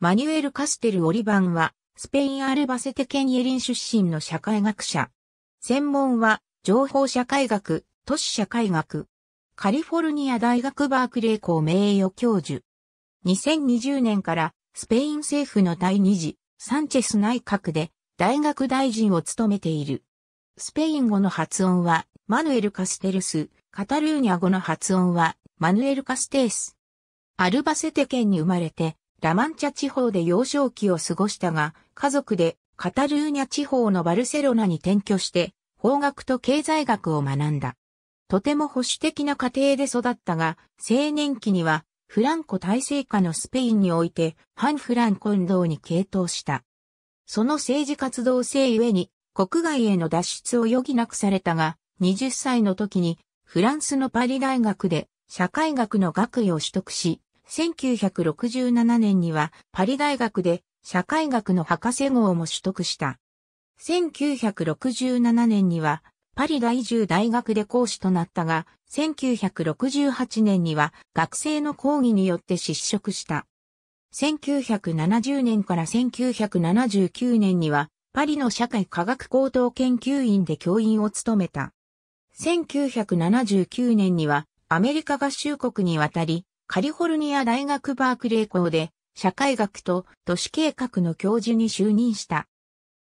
マニュエル・カステル・オリバンは、スペイン・アルバセテ県エリン出身の社会学者。専門は、情報社会学、都市社会学。カリフォルニア大学バークレー校名誉教授。2020年から、スペイン政府の第2次、サンチェス内閣で、大学大臣を務めている。スペイン語の発音は、マヌエル・カステルス、カタルーニャ語の発音は、マヌエル・カステース。アルバセテ県に生まれて、ラマンチャ地方で幼少期を過ごしたが、家族でカタルーニャ地方のバルセロナに転居して、法学と経済学を学んだ。とても保守的な家庭で育ったが、青年期にはフランコ体制下のスペインにおいて、反フランコ運動に傾倒した。その政治活動性ゆえに、国外への脱出を余儀なくされたが、20歳の時に、フランスのパリ大学で社会学の学位を取得し、1967年にはパリ大学で社会学の博士号も取得した。1967年にはパリ第1大学で講師となったが、1968年には学生の講義によって失職した。1970年から1979年にはパリの社会科学高等研究院で教員を務めた。1979年にはアメリカ合衆国に渡り、カリフォルニア大学バークレー校で社会学と都市計画の教授に就任した。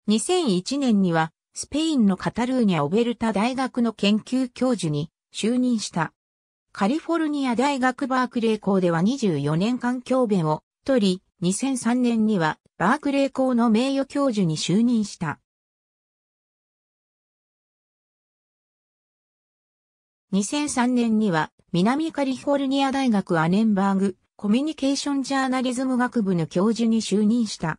2001年にはスペインのカタルーニャ・オベルタ大学の研究教授に就任した。カリフォルニア大学バークレー校では24年間教鞭を取り、2003年にはバークレー校の名誉教授に就任した。2003年には南カリフォルニア大学アネンバーグコミュニケーションジャーナリズム学部の教授に就任した。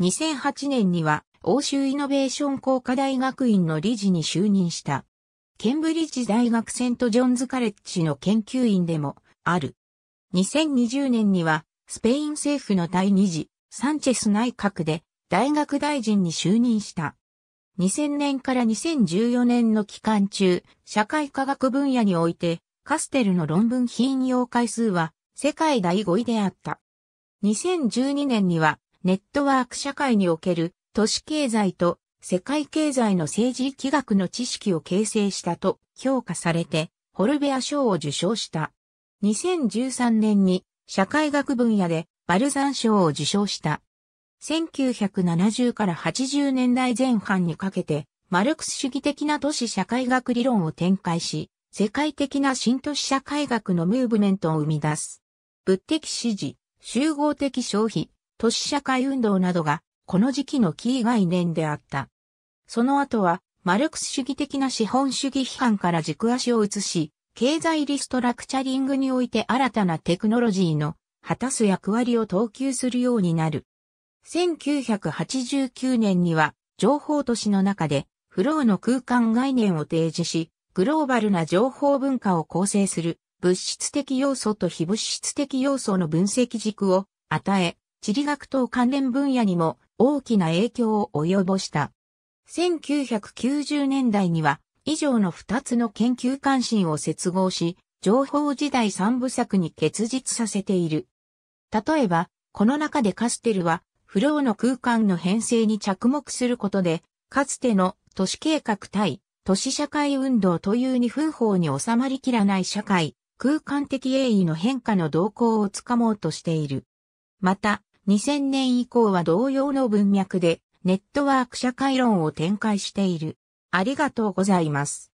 2008年には欧州イノベーション工科大学院の理事に就任した。ケンブリッジ大学セントジョンズカレッジの研究員でもある。2020年にはスペイン政府の第2次サンチェス内閣で大学大臣に就任した。2000年から2014年の期間中、社会科学分野において、カステルの論文引用回数は世界第5位であった。2012年には、ネットワーク社会における都市経済と世界経済の政治気学の知識を形成したと評価されて、ホルベア賞を受賞した。2013年に社会学分野でバルザン賞を受賞した。1970から80年代前半にかけて、マルクス主義的な都市社会学理論を展開し、世界的な新都市社会学のムーブメントを生み出す。物的支持、集合的消費、都市社会運動などが、この時期のキー概念であった。その後は、マルクス主義的な資本主義批判から軸足を移し、経済リストラクチャリングにおいて新たなテクノロジーの果たす役割を投球するようになる。1989年には情報都市の中でフローの空間概念を提示し、グローバルな情報文化を構成する物質的要素と非物質的要素の分析軸を与え、地理学等関連分野にも大きな影響を及ぼした。1990年代には以上の2つの研究関心を接合し、情報時代三部作に結実させている。例えば、この中でカステルはフローの空間の編成に着目することで、かつての都市計画対都市社会運動という二分法に収まりきらない社会、空間的栄意の変化の動向をつかもうとしている。また、2000年以降は同様の文脈で、ネットワーク社会論を展開している。ありがとうございます。